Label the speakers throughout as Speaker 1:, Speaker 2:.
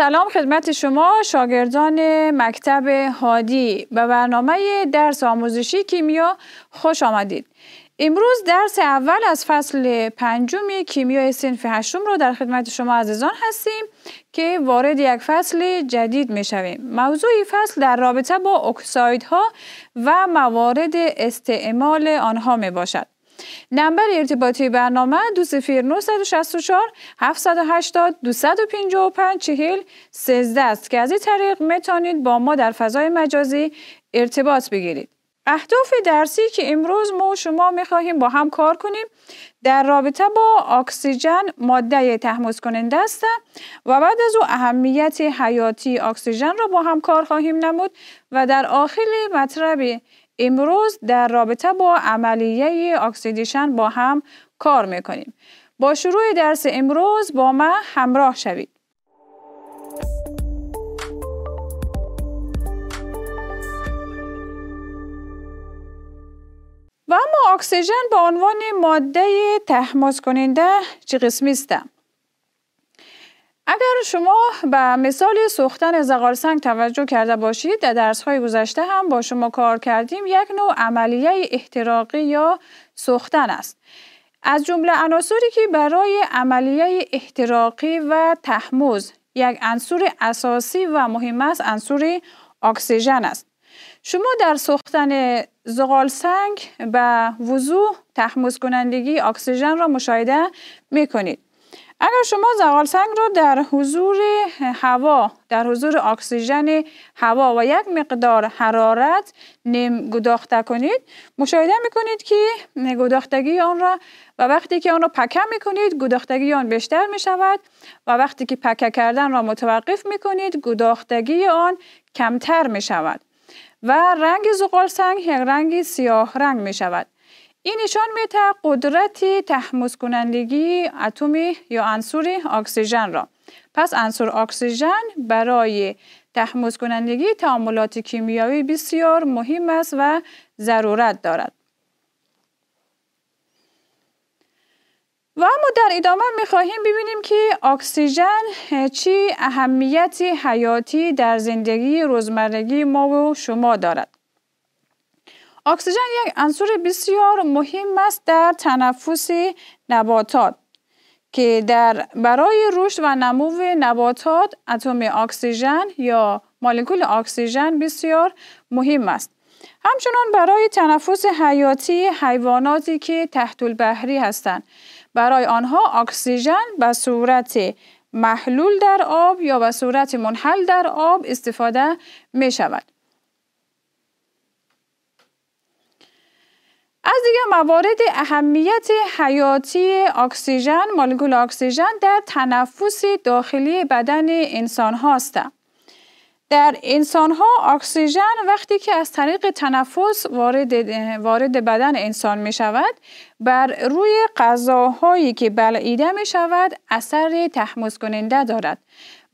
Speaker 1: سلام خدمت شما شاگردان مکتب هادی به برنامه درس آموزشی کیمیا خوش آمدید. امروز درس اول از فصل پنجم کیمیا سنف هشتم رو در خدمت شما عزیزان هستیم که وارد یک فصل جدید می شویم. موضوع فصل در رابطه با ها و موارد استعمال آنها می باشد. نمبر ارتباطی برنامه دو 780 255 40 13 است که از این طریق میتونید با ما در فضای مجازی ارتباط بگیرید. اهداف درسی که امروز ما شما میخواهیم با هم کار کنیم در رابطه با اکسیژن ماده تحمس کننده است و بعد از او اهمیت حیاتی اکسیژن را با هم کار خواهیم نمود و در آخر مطلب امروز در رابطه با عملیه اکسیدیشن با هم کار میکنیم. با شروع درس امروز با من همراه شوید. و اما اکسیژن به عنوان ماده تحماس کننده چه قسمی اگر شما به مثال سوختن سنگ توجه کرده باشید در درس های گذشته هم با شما کار کردیم یک نوع عملیه احتراقی یا سوختن است از جمله عناصری که برای عملیه احتراقی و تحموز یک عنصر اساسی و مهم است عنصر اکسیژن است شما در سوختن زغال سنگ به وضوح تحموز کنندگی اکسیژن را مشاهده می کنید اگر شما زغال سنگ را در حضور هوا در حضور اکسیژن هوا و یک مقدار حرارت نیم گداخته کنید مشاهده میکنید که گداختگی آن را و وقتی که آن را پکه میکنید گداختگی آن بیشتر می شود و وقتی که پکه کردن را متوقف میکنید گداختگی آن کمتر می شود و رنگ زغال سنگ رنگ سیاه رنگ می شود این نشان میده قدرت تحمز کنندگی اتمی یا عنصر اکسیژن را پس عنصر اکسیژن برای تحمز کنندگی تعاملات کیمیایی بسیار مهم است و ضرورت دارد و اما در ادامه می خواهیم ببینیم که اکسیژن چی اهمیت حیاتی در زندگی روزمرگی ما و شما دارد اکسیژن یک عنصر بسیار مهم است در تنفس نباتات که در برای رشد و نمو نباتات اتم اکسیژن یا مولکول اکسیژن بسیار مهم است همچنان برای تنفس حیاتی حیواناتی که تحت البحری هستند برای آنها اکسیژن به صورت محلول در آب یا به صورت منحل در آب استفاده می شود از دیگر موارد اهمیت حیاتی اکسیژن مولکول اکسیژن در تنفس داخلی بدن انسان هاست. در انسان ها اکسیژن وقتی که از طریق تنفس وارد, وارد بدن انسان می شود بر روی غذاهایی که بلعیده می شود اثر تحمس کننده دارد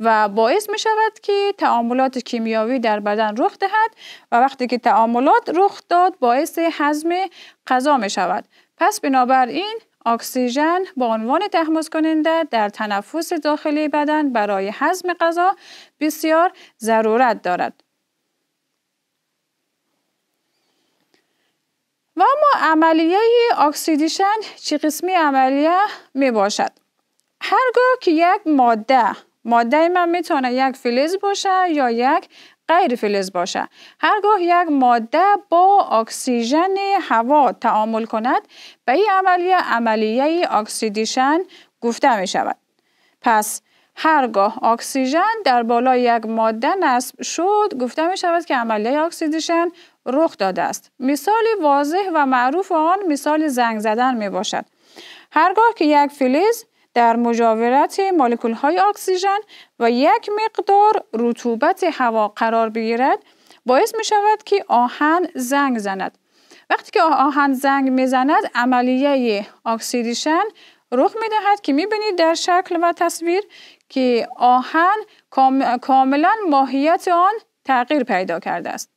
Speaker 1: و باعث می شود که تعاملات کیمیاوی در بدن رخ دهد و وقتی که تعاملات رخ داد باعث هضم غذا می شود پس بنابراین اکسیژن با عنوان تحمز کننده در تنفس داخلی بدن برای هضم غذا بسیار ضرورت دارد. و اما عملیه اکسیدیشن چه قسمی عملیه می باشد؟ هرگاه که یک ماده ماده من میتونه یک فلز باشه یا یک غیر فلز باشه هرگاه یک ماده با اکسیژن هوا تعامل کند به این عملیه عملیه اکسیدیشن گفته می شود پس هرگاه اکسیژن در بالای یک ماده نصب شد گفته می شود که عملیه اکسیدیشن رخ داده است مثال واضح و معروف آن مثال زنگ زدن می باشد هرگاه که یک فلز در مجاورت مالکول های اکسیژن و یک مقدار رطوبت هوا قرار بگیرد باعث می شود که آهن زنگ زند وقتی که آهن زنگ می زند عملیه اکسیدیشن رخ می دهد که می بینید در شکل و تصویر که آهن کاملا ماهیت آن تغییر پیدا کرده است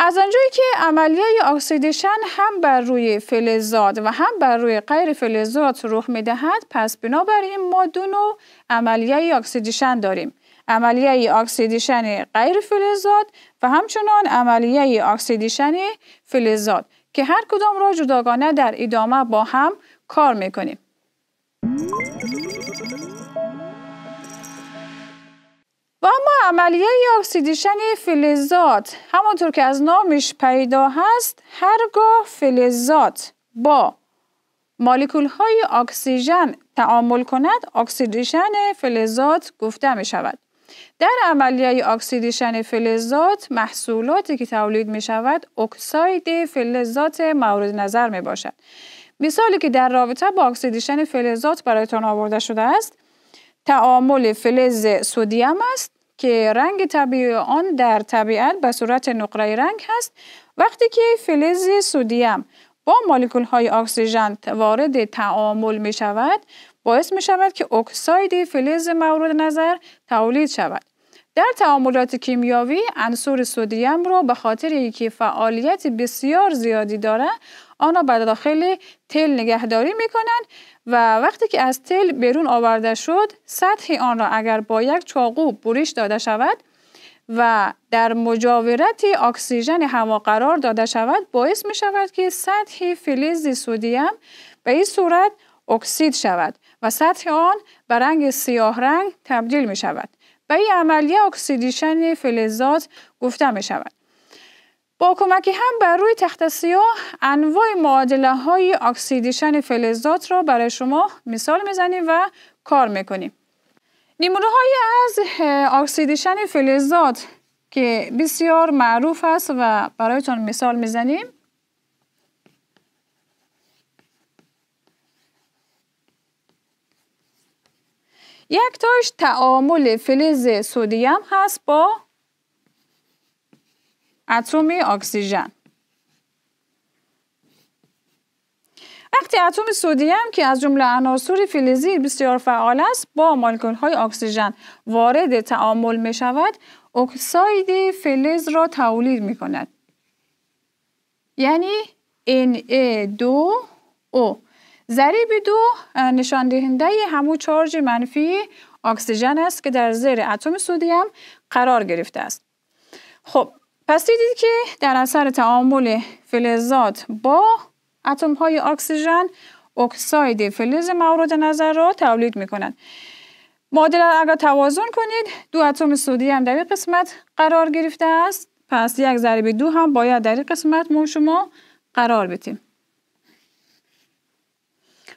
Speaker 1: از آنجایی که عملیه اکسیدیشن هم بر روی فلزات و هم بر روی غیر فلزات رخ میدهد پس بنابراین ما دو نوع عملیه اکسیدیشن داریم عملیه اکسیدیشن غیر فلزات و همچنان عملیه اکسیدیشن فلزات که هر کدام را جداگانه در ادامه با هم کار میکنیم و اما عملیه اکسیدیشن فلزات همونطور که از نامش پیدا هست هرگاه فلزات با مالیکول های اکسیژن تعامل کند اکسیدیشن فلزات گفته می شود در عملیه اکسیدیشن فلزات محصولاتی که تولید می شود اکساید فلزات مورد نظر می باشد مثالی که در رابطه با اکسیدیشن فلزات برایتان آورده شده است تعامل فلز سودیم است که رنگ طبیعی آن در طبیعت به صورت نقره رنگ هست وقتی که فلز سودیم با مالیکول های اکسیژن وارد تعامل می شود باعث می شود که اکساید فلز مورد نظر تولید شود در تعاملات کیمیاوی عنصر سودیم را به خاطر اینکه فعالیت بسیار زیادی دارد آن را به داخل تل نگهداری می کنند و وقتی که از تل بیرون آورده شد سطح آن را اگر با یک چاقو بریش داده شود و در مجاورت اکسیژن هوا قرار داده شود باعث می شود که سطح فلز سودیم به این صورت اکسید شود و سطح آن به رنگ سیاه رنگ تبدیل می شود. به این عملیه اکسیدیشن فلزات گفته می شود. با کمک هم بر روی تخت سیاه انواع معادله های اکسیدیشن فلزات را برای شما مثال میزنیم و کار میکنیم. نمونه های از اکسیدیشن فلزات که بسیار معروف است و برایتان مثال میزنیم. یک تاش تعامل فلز سودیم هست با اتومی اکسیژن وقتی اتم سودیم که از جمله عناصر فلزی بسیار فعال است با مالکول های اکسیژن وارد تعامل می شود اکساید فلز را تولید می کند یعنی Na2O ضریب دو نشان دهنده همو چارج منفی اکسیژن است که در زیر اتم سودیم قرار گرفته است خب پس دیدید که در اثر تعامل فلزات با اتم های اکسیژن اکساید فلز مورد نظر را تولید می کنند. معادله را اگر توازن کنید دو اتم سودی هم در این قسمت قرار گرفته است پس یک ضرب دو هم باید در این قسمت ما شما قرار بدیم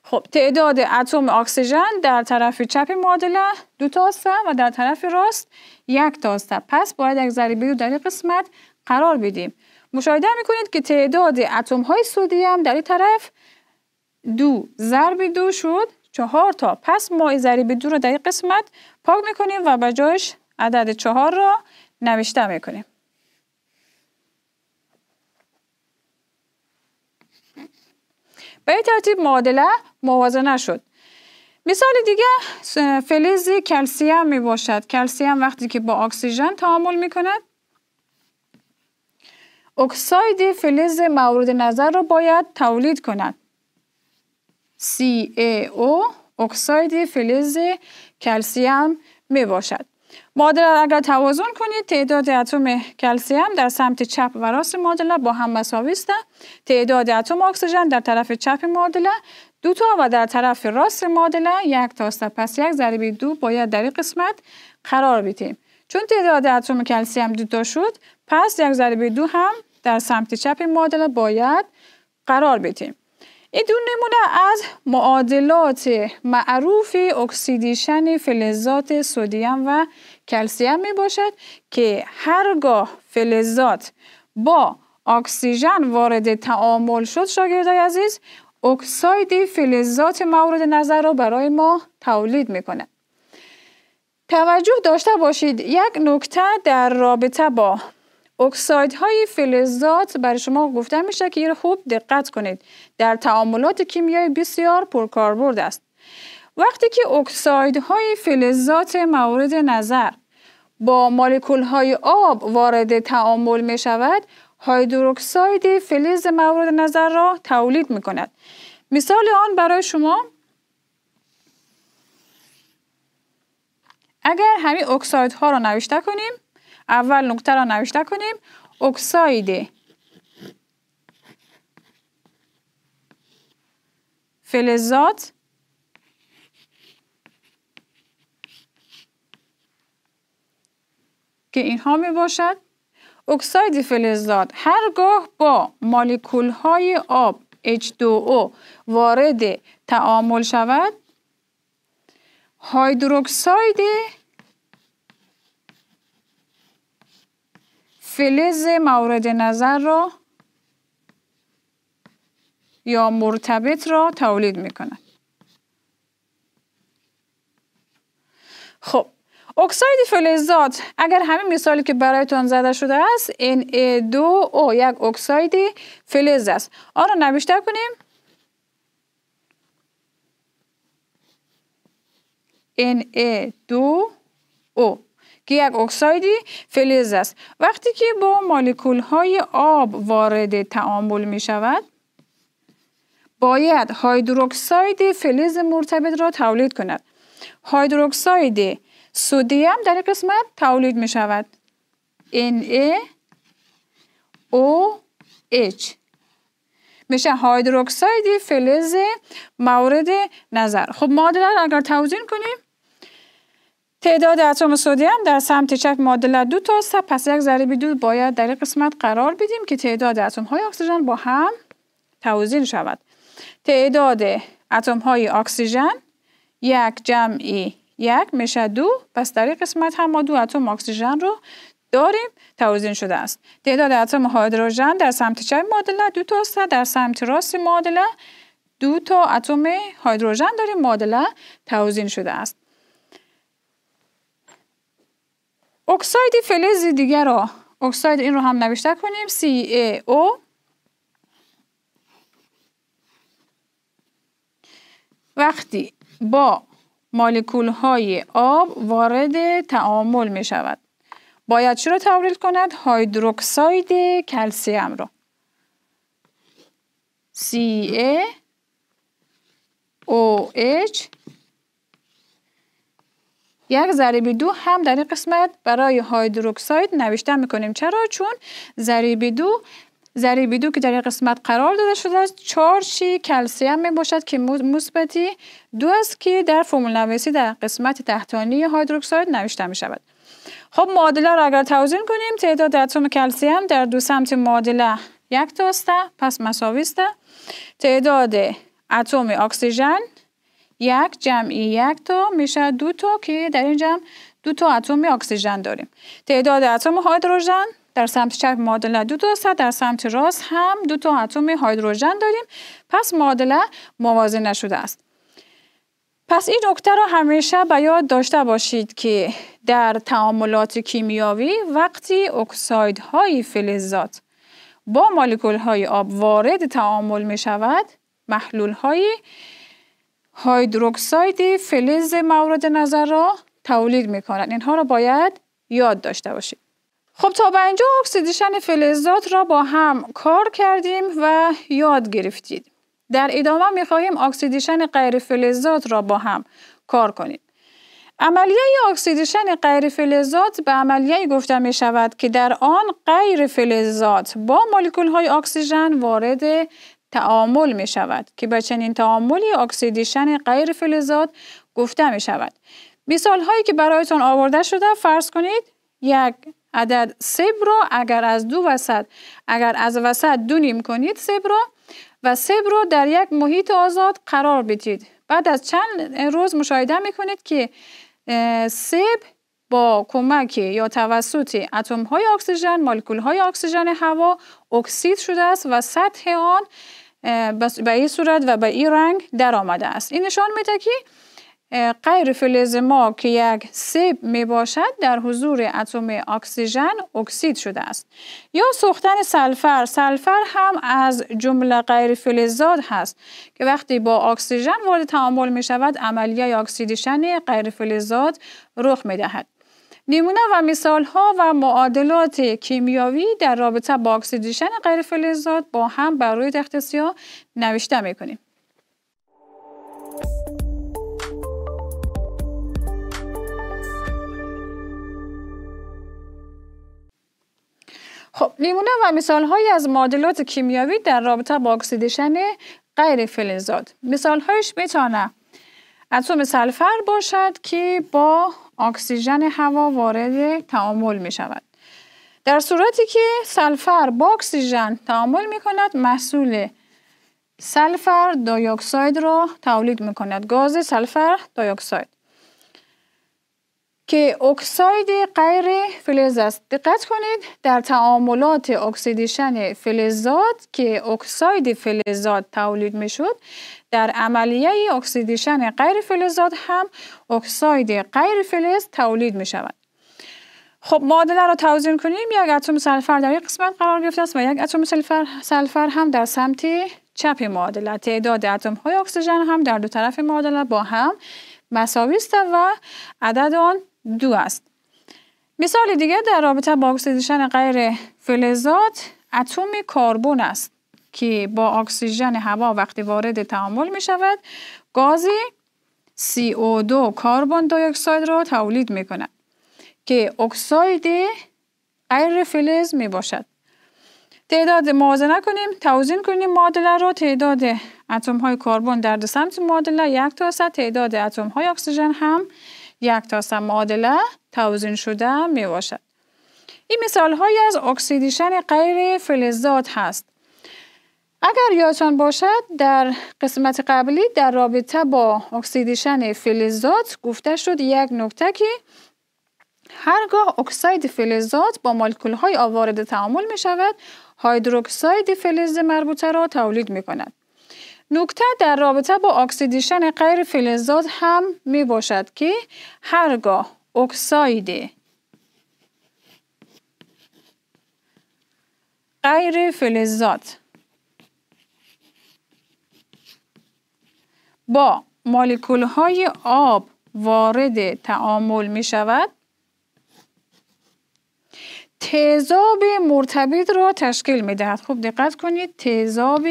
Speaker 1: خب تعداد اتم اکسیژن در طرف چپ معادله دو است و در طرف راست یک تا پس باید یک ضریبه رو در این قسمت قرار بدیم مشاهده میکنید که تعداد اتم های سودیم در این طرف دو ضرب دو شد چهار تا پس ما ضریب دو رو در این قسمت پاک میکنیم و به جایش عدد چهار را نوشته میکنیم به این ترتیب معادله موازنه شد مثال دیگه فلز کلسیم می باشد کلسیم وقتی که با اکسیژن تعامل می کند اکساید فلز مورد نظر را باید تولید کند CaO اکساید فلز کلسیم می باشد معادله اگر توازن کنید تعداد اتم کلسیم در سمت چپ و راست معادله با هم مساوی است تعداد اتم اکسیژن در طرف چپ معادله دو تا و در طرف راست معادله یک تاسته پس یک ضریب دو باید در این قسمت قرار بیتیم چون تعداد اتم کلسیم دو تا شد پس یک ضریب دو هم در سمت چپ معادله باید قرار بیتیم این دو نمونه از معادلات معروف اکسیدیشن فلزات سودیم و کلسیم می باشد که هرگاه فلزات با اکسیژن وارد تعامل شد شاگرده عزیز اکساید فلزات مورد نظر را برای ما تولید میکنه توجه داشته باشید یک نکته در رابطه با اکساید های فلزات برای شما گفته میشه که یه خوب دقت کنید در تعاملات کیمیایی بسیار پرکاربرد است وقتی که اکساید های فلزات مورد نظر با مالکول های آب وارد تعامل می شود هایدروکساید فلز مورد نظر را تولید می کند. مثال آن برای شما اگر همین اکساید ها را نوشته کنیم اول نقطه را نوشته کنیم اکساید فلزات که اینها می باشد اکساید فلزات هرگاه با مالیکول های آب H2O وارد تعامل شود هایدروکساید فلز مورد نظر را یا مرتبط را تولید می کند. خب اکساید فلزات اگر همین مثالی که برایتان زده شده است na 2 او یک اکساید فلز است آن را نوشته کنیم na 2 او که یک اکساید فلز است وقتی که با مالیکول های آب وارد تعامل می شود باید هایدروکساید فلز مرتبط را تولید کند هایدروکساید سودیم در این قسمت تولید می شود Na OH میشه هایدروکساید فلز مورد نظر خب معادله اگر توزین کنیم تعداد اتم سودیم در سمت چپ معادله دو تا است پس یک ضریب دو باید در قسمت قرار بدیم که تعداد اتم های اکسیژن با هم توزین شود تعداد اتم های اکسیژن یک جمعی یک میشه دو پس در این قسمت هم ما دو اتم اکسیژن رو داریم توزین شده است تعداد اتم هیدروژن در سمت چپ معادله دو تا است در سمت راست معادله دو تا اتم هیدروژن داریم معادله توزین شده است اکساید فلز دیگر را اکساید این رو هم نوشته کنیم CaO وقتی با مالکول های آب وارد تعامل می شود. باید چی رو کند؟ هایدروکساید کلسیم رو. CA OH یک ضریب دو هم در این قسمت برای هایدروکساید نوشته میکنیم چرا؟ چون ضریب دو ضریب دو که در این قسمت قرار داده شده است کلسی کلسیم می باشد که مثبتی دو است که در فرمول نویسی در قسمت تحتانی هایدروکساید نوشته می شود خب معادله را اگر توزین کنیم تعداد اتم کلسیم در دو سمت معادله یک تاسته پس مساوی تعداد اتم اکسیژن یک جمعی یک تا می شود دو تا که در این جمع دو تا اتم اکسیژن داریم تعداد اتم هیدروژن در سمت چپ معادله دو تا است در سمت راست هم دو تا اتم هیدروژن داریم پس معادله موازی نشده است پس این نکته را همیشه به یاد داشته باشید که در تعاملات کیمیاوی وقتی اکسایدهای فلزات با مولکول های آب وارد تعامل می شود محلول های هایدروکساید فلز مورد نظر را تولید می کنند. اینها را باید یاد داشته باشید. خب تا به اینجا اکسیدیشن فلزات را با هم کار کردیم و یاد گرفتید. در ادامه می خواهیم اکسیدیشن غیر فلزات را با هم کار کنیم. عملیه اکسیدیشن غیر فلزات به عملیه گفته می شود که در آن غیر فلزات با مولکول های اکسیژن وارد تعامل می شود که به چنین تعاملی اکسیدیشن غیر فلزات گفته می شود. مثال هایی که برایتان آورده شده فرض کنید یک عدد سب را اگر از دو وسط اگر از وسط دو نیم کنید سب را و سب را در یک محیط آزاد قرار بدید بعد از چند روز مشاهده میکنید که سب با کمک یا توسط اتم های اکسیژن مولکول های اکسیژن هوا اکسید شده است و سطح آن به این صورت و به این رنگ در آمده است این نشان میده که غیر ما که یک سب می باشد در حضور اتم اکسیژن اکسید شده است یا سوختن سلفر سلفر هم از جمله غیر فلزات هست که وقتی با اکسیژن وارد تعامل می شود عملیه اکسیدیشن غیر فلزات رخ می دهد نمونه و مثال ها و معادلات کیمیاوی در رابطه با اکسیدیشن غیر فلزات با هم برای تختصیا نوشته می کنیم. خب نیمونه و مثال های از معادلات کیمیاوی در رابطه با اکسیدیشن غیر فلزات مثال هایش میتونه اتم سلفر باشد که با اکسیژن هوا وارد تعامل می شود در صورتی که سلفر با اکسیژن تعامل می کند محصول سلفر دایوکساید را تولید می کند گاز سلفر دایوکساید. که اکساید غیر فلز است دقت کنید در تعاملات اکسیدیشن فلزات که اکساید فلزات تولید می شود در عملیه اکسیدیشن غیر فلزات هم اکساید غیر فلز تولید می شود خب معادله را توضیح کنیم یک اتم سلفر در یک قسمت قرار گرفته است و یک اتم سلفر, سلفر هم در سمت چپ معادله تعداد اتم های اکسیژن هم در دو طرف معادله با هم مساوی است و عدد آن دو است. مثال دیگه در رابطه با اکسیژن غیر فلزات اتم کربن است که با اکسیژن هوا وقتی وارد تعامل می شود گازی CO2 کربن دی اکساید را تولید می کند که اکساید غیر فلز می باشد. تعداد موازنه کنیم توزین کنیم معادله را تعداد اتم های کربن در دو سمت معادله یک تا تعداد اتم های اکسیژن هم یک تاسه معادله توزین شده می باشد. این مثال های از اکسیدیشن غیر فلزات هست. اگر یادتان باشد در قسمت قبلی در رابطه با اکسیدیشن فلزات گفته شد یک نکته که هرگاه اکساید فلزات با مالکول های آوارد تعامل می شود هایدروکساید فلز مربوطه را تولید می کند. نکته در رابطه با اکسیدیشن غیر فلزات هم می باشد که هرگاه اکساید غیر فلزات با مالیکول های آب وارد تعامل می شود تیزاب مرتبط را تشکیل می دهد. خوب دقت کنید تیزاب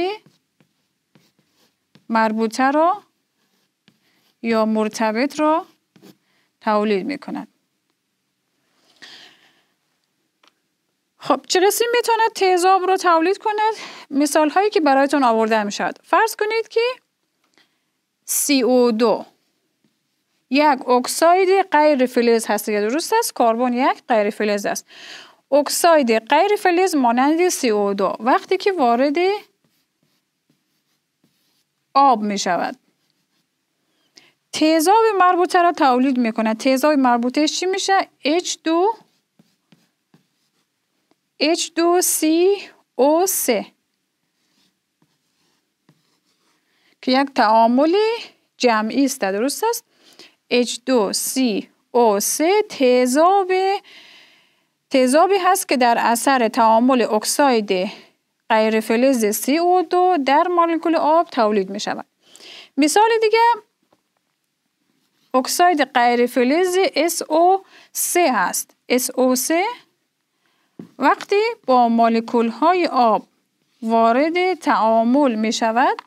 Speaker 1: مربوطه رو یا مرتبط را تولید می کند. خب چه قسمی میتواند تیزاب رو تولید کند؟ مثال هایی که برایتون آورده می فرض کنید که CO2 یک اکساید غیر فلز هست که درست است کربن یک غیر فلز است اکساید غیر فلز مانند CO2 وقتی که وارد آب می شود تیزاب مربوطه را تولید می کند تیزاب مربوطه چی میشه H2 H2CO3 که یک تعامل جمعی است درست است H2CO3 تیزاب تیزابی هست که در اثر تعامل اکساید غیر فلز CO2 در مولکول آب تولید می شود. مثال دیگه اکساید فلز SO3 هست. SO3 وقتی با مولکول های آب وارد تعامل می شود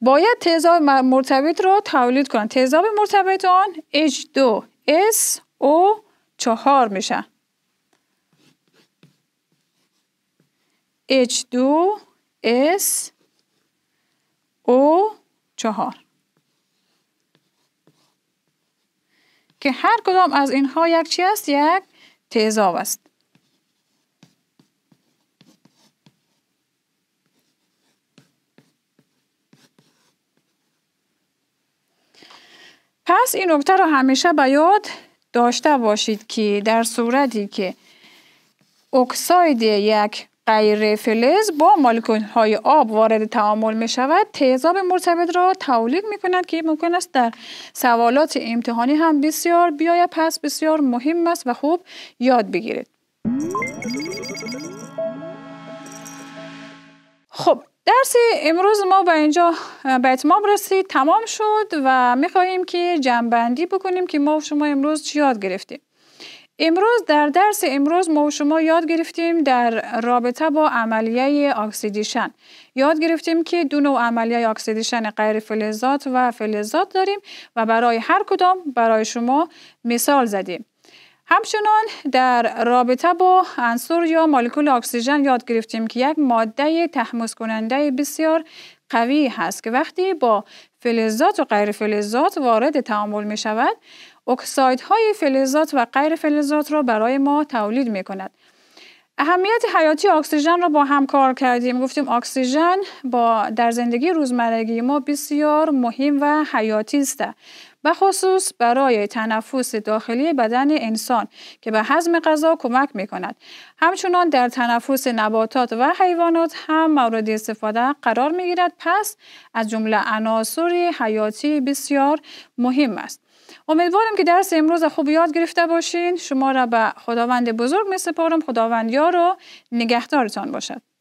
Speaker 1: باید تیزاب مرتبط را تولید کنند. تیزاب مرتبط آن H2SO4 میشه. H2 S O 4 که هر کدام از اینها یک چی است؟ یک تیزاب است. پس این نکته رو همیشه به یاد داشته باشید که در صورتی که اکساید یک غیر فلز با مولکول های آب وارد تعامل می شود تیزاب مرتبط را تولید می کند که ممکن است در سوالات امتحانی هم بسیار بیاید پس بسیار مهم است و خوب یاد بگیرید خب درس امروز ما به اینجا به اتمام رسید تمام شد و می خواهیم که جنبندی بکنیم که ما شما امروز چی یاد گرفتیم امروز در درس امروز ما شما یاد گرفتیم در رابطه با عملیه اکسیدیشن یاد گرفتیم که دو نوع عملیه اکسیدیشن غیر فلزات و فلزات داریم و برای هر کدام برای شما مثال زدیم همچنان در رابطه با عنصر یا مولکول اکسیژن یاد گرفتیم که یک ماده تحمس کننده بسیار قوی هست که وقتی با فلزات و غیر فلزات وارد تعامل می شود های فلزات و غیر فلزات را برای ما تولید می کند. اهمیت حیاتی اکسیژن را با هم کار کردیم گفتیم اکسیژن با در زندگی روزمرگی ما بسیار مهم و حیاتی است و خصوص برای تنفس داخلی بدن انسان که به هضم غذا کمک می کند. همچنان در تنفس نباتات و حیوانات هم مورد استفاده قرار می گیرد پس از جمله عناصر حیاتی بسیار مهم است. امیدوارم که درس امروز خوب یاد گرفته باشین شما را به خداوند بزرگ می سپارم خداوند یار و نگهدارتان باشد